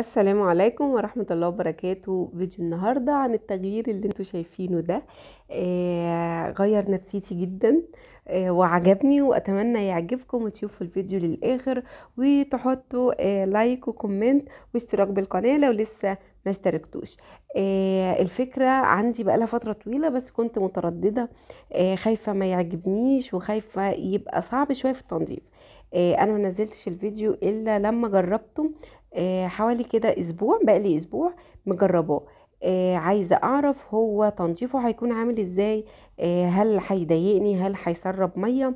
السلام عليكم ورحمة الله وبركاته فيديو النهاردة عن التغيير اللي انتوا شايفينه ده آه غير نفسيتي جدا آه وعجبني واتمنى يعجبكم وتشوفوا الفيديو للاخر وتحطوا آه لايك وكومنت واشتراك بالقناة لو لسه ما اشتركتوش آه الفكرة عندي بقالها فترة طويلة بس كنت مترددة آه خايفة ما يعجبنيش وخايفة يبقى صعب شوية في التنظيف آه، انا ما نزلتش الفيديو الا لما جربته آه، حوالي كده اسبوع بقالي اسبوع مجرباه آه عايزه اعرف هو تنظيفه هيكون عامل ازاي آه هل هيضايقني هل هيسرب ميه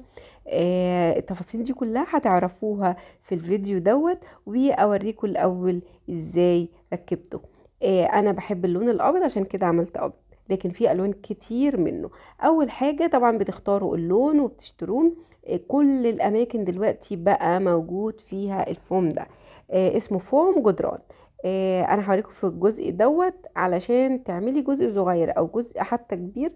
آه التفاصيل دي كلها هتعرفوها في الفيديو دوت واوريكم الاول ازاي ركبته آه انا بحب اللون الابيض عشان كده عملت ابيض لكن في الوان كتير منه اول حاجه طبعا بتختاروا اللون وبتشترون آه، كل الاماكن دلوقتي بقى موجود فيها الفوم ده آه، اسمه فوم جدران آه، انا هوريكم في الجزء دوت علشان تعملي جزء صغير او جزء حتى كبير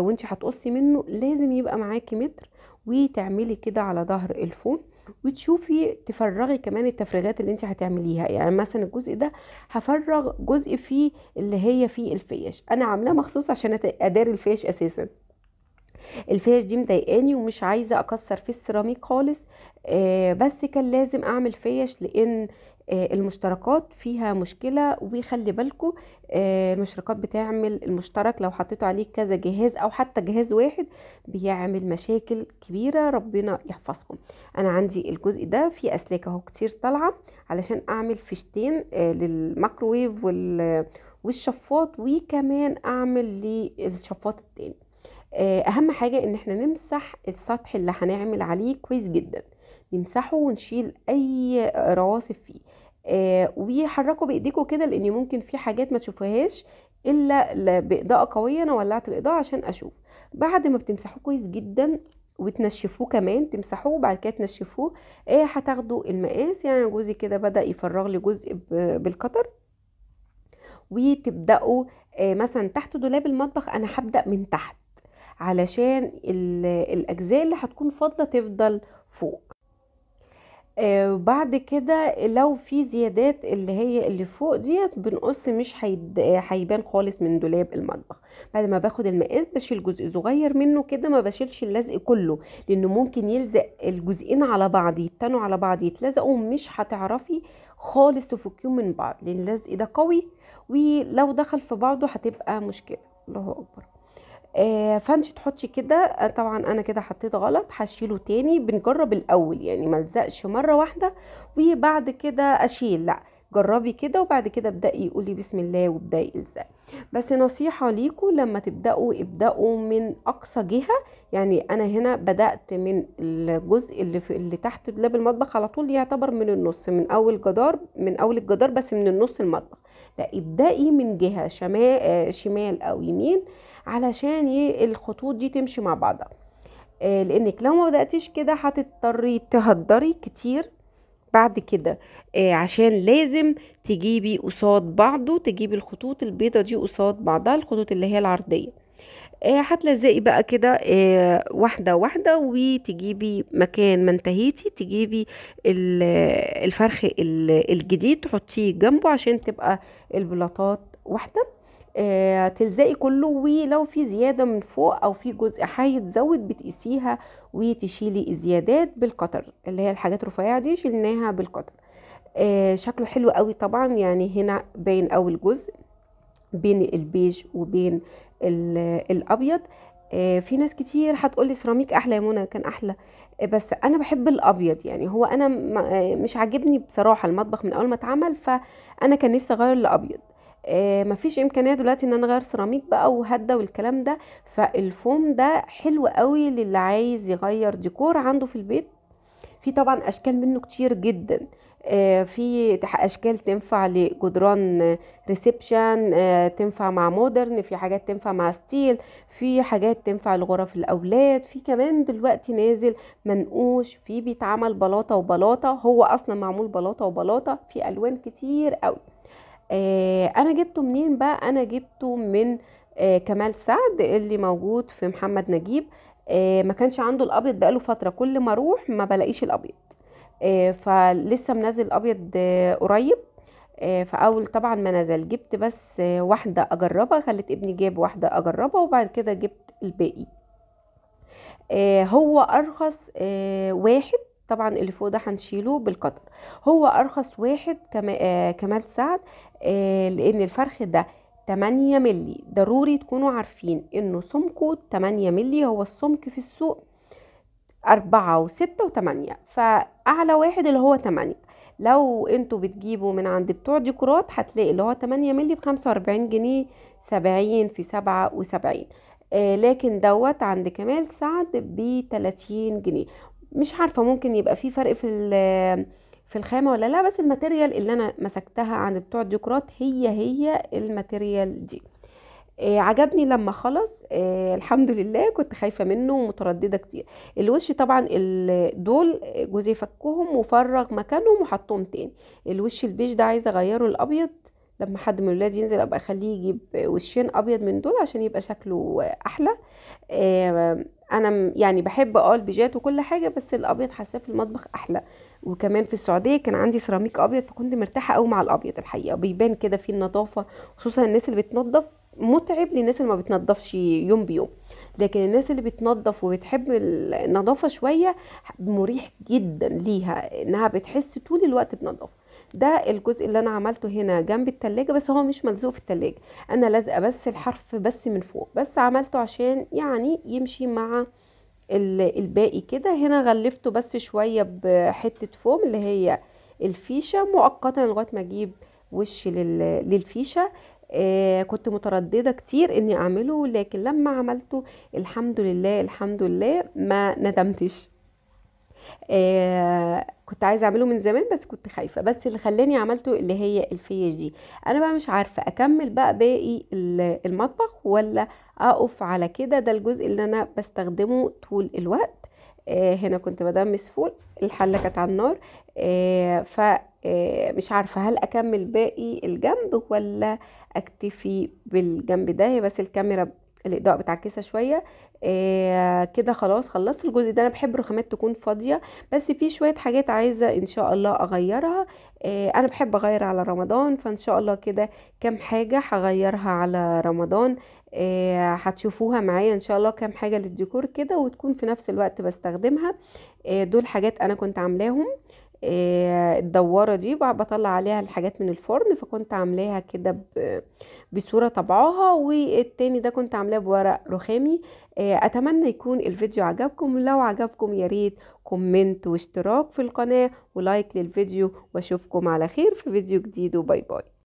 وانت هتقصي منه لازم يبقى معاكي متر وتعملي كده على ظهر الفوم وتشوفي تفرغي كمان التفريغات اللي انت هتعمليها يعني مثلا الجزء ده هفرغ جزء فيه اللي هي فيه الفيش انا عاملاه مخصوص عشان اداري الفيش اساسا الفيش دي مضايقاني ومش عايزه اكسر في السيراميك خالص آه، بس كان لازم اعمل فيش لان آه، المشتركات فيها مشكله وخلي بالكم آه، المشتركات بتعمل المشترك لو حطيتوا عليه كذا جهاز او حتى جهاز واحد بيعمل مشاكل كبيره ربنا يحفظكم انا عندي الجزء ده فيه اسلاك اهو كتير طالعه علشان اعمل فيشتين للميكروويف والشفاط وكمان اعمل للشفاط التاني آه، اهم حاجه ان احنا نمسح السطح اللي هنعمل عليه كويس جدا نمسحه ونشيل اي رواسب فيه آه وحركوا بايديكم كده لان ممكن في حاجات ما تشوفهاش الا باضاءه قويه انا ولعت الاضاءه عشان اشوف بعد ما بتمسحوه كويس جدا وتنشفوه كمان تمسحوه وبعد كده تنشفوه ايه هتاخدوا المقاس يعني جوزي كده بدا يفرغ لي جزء بالقطر وتبداوا آه مثلا تحت دولاب المطبخ انا هبدا من تحت علشان الأجزاء اللي هتكون فاضلة تفضل فوق آه، بعد كده لو في زيادات اللي هي اللي فوق ديت بنقص مش هيبان خالص من دولاب المطبخ بعد ما باخد المقاس بشيل جزء صغير منه كده ما بشيلش اللزق كله لانه ممكن يلزق الجزئين على بعض يتنوا على بعض يتلزقوا مش هتعرفي خالص تفكيهم من بعض لان اللزق ده قوي ولو دخل في بعضه هتبقى مشكله الله اكبر آه، فانت تحطي كده آه، طبعا انا كده حطيت غلط هشيله تاني بنجرب الاول يعني ملزقش مره واحده وبعد كده اشيل لا جربي كده وبعد كده ابدأي قولي بسم الله وابدأي الزقي بس نصيحة ليكم لما تبدأوا ابدأوا من أقصى جهة يعني أنا هنا بدأت من الجزء اللي في اللي تحت دولاب المطبخ على طول يعتبر من النص من أول جدار من أول الجدار بس من النص المطبخ لا ابدأي من جهة شمال آه، شمال أو يمين علشان الخطوط دي تمشي مع بعضها آه، لانك لو ما بداتيش كده هتضطري تهدري كتير بعد كده آه عشان لازم تجيبي قصاد بعضه تجيبي الخطوط البيضة دي قصاد بعضها الخطوط اللي هي العرضية آه هتلزقي بقى كده آه واحدة واحدة وتجيبي مكان ما انتهيتي تجيبي الفرخ الجديد تحطيه جنبه عشان تبقى البلاطات واحدة آه، تلزقي كله ولو في زياده من فوق او في جزء هيتزود بتقيسيها وتشيلي الزيادات بالقطر اللي هي الحاجات الرفيعه دي شيلناها بالقطر آه، شكله حلو قوي طبعا يعني هنا باين اول جزء بين البيج وبين الابيض آه، في ناس كتير هتقولي سيراميك احلى يا منى كان احلى بس انا بحب الابيض يعني هو انا مش عاجبني بصراحه المطبخ من اول ما اتعمل فانا كان نفسي اغير لابيض ما آه، مفيش امكانيه دلوقتي ان انا اغير سيراميك بقى وهده والكلام ده فالفوم ده حلو قوي للي عايز يغير ديكور عنده في البيت في طبعا اشكال منه كتير جدا آه، في اشكال تنفع لجدران ريسبشن آه، تنفع مع مودرن في حاجات تنفع مع ستيل في حاجات تنفع لغرف الاولاد في كمان دلوقتي نازل منقوش في بيتعمل بلاطه وبلاطه هو اصلا معمول بلاطه وبلاطه في الوان كتير قوي آه، انا جبته منين بقى انا جبته من آه، كمال سعد اللي موجود في محمد نجيب آه، ما كانش عنده الابيض بقاله فتره كل ما اروح ما بلاقيش الابيض فلسه منزل ابيض قريب فاول طبعا ما نزل جبت بس واحده اجربها خليت ابني جاب واحده اجربها وبعد كده جبت الباقي هو ارخص واحد طبعا اللي فوق ده هنشيله بالقطر هو ارخص واحد كمال سعد آه، لان الفرخ ده 8 ملي ضروري تكونوا عارفين انه سمكه 8 ملي هو السمك في السوق أربعة وستة 8 فأعلى واحد اللي هو 8 لو انتوا بتجيبوا من عند بتوع ديكورات هتلاقي اللي هو 8 ملي بخمسة وأربعين جنيه سبعين في سبعة وسبعين آه لكن دوت عند كمال سعد ب 30 جنيه مش عارفة ممكن يبقى في فرق في في الخامة ولا لا بس الماتيريال اللي انا مسكتها عند بتوع الديكورات هي هي الماتيريال دي إيه عجبني لما خلص إيه الحمد لله كنت خايفه منه ومتردده كتير الوش طبعا دول جزء فكهم وفرغ مكانهم وحطهم تاني الوش البيج ده عايزه اغيره الابيض لما حد من الولاد ينزل ابقى اخليه يجيب وشين ابيض من دول عشان يبقى شكله احلى إيه انا يعني بحب اه البيجات وكل حاجه بس الابيض حاساه في المطبخ احلى وكمان في السعوديه كان عندي سيراميك ابيض فكنت مرتاحه أو مع الابيض الحقيقه بيبان كده فيه النظافه خصوصا الناس اللي بتنظف متعب للناس اللي ما بتنظفش يوم بيوم لكن الناس اللي بتنظف وبتحب النظافه شويه مريح جدا ليها انها بتحس طول الوقت بنظافه ده الجزء اللي انا عملته هنا جنب التلاجة بس هو مش ملزوق في التلاجة انا لازقه بس الحرف بس من فوق بس عملته عشان يعني يمشي مع الباقي كده هنا غلفته بس شوية بحتة فوم اللي هي الفيشة مؤقتا لغاية ما اجيب وش للفيشة آه كنت مترددة كتير اني اعمله لكن لما عملته الحمد لله الحمد لله ما ندمتش آه، كنت عايزه اعمله من زمان بس كنت خايفه بس اللي خلاني عملته اللي هي الفيش دي انا بقى مش عارفه اكمل بقى باقي المطبخ ولا اقف على كده ده الجزء اللي انا بستخدمه طول الوقت آه هنا كنت بدمس فول الحله كانت على النار آه ف آه، مش عارفه هل اكمل باقي الجنب ولا اكتفي بالجنب ده هي بس الكاميرا الاضاءه بتعكسها شويه آه كده خلاص خلصت الجزء ده انا بحب الرخامات تكون فاضيه بس في شويه حاجات عايزه ان شاء الله اغيرها آه انا بحب اغير على رمضان فان شاء الله كده كام حاجه هغيرها على رمضان آه هتشوفوها معايا ان شاء الله كام حاجه للديكور كده وتكون في نفس الوقت بستخدمها آه دول حاجات انا كنت عاملاهم آه، الدواره دي بطلع عليها الحاجات من الفرن فكنت عاملاها كده بصورة طبعها والتاني ده كنت عاملاه بورق رخامي آه، اتمنى يكون الفيديو عجبكم لو عجبكم يا ريت كومنت واشتراك في القناة ولايك للفيديو واشوفكم على خير في فيديو جديد وباي باي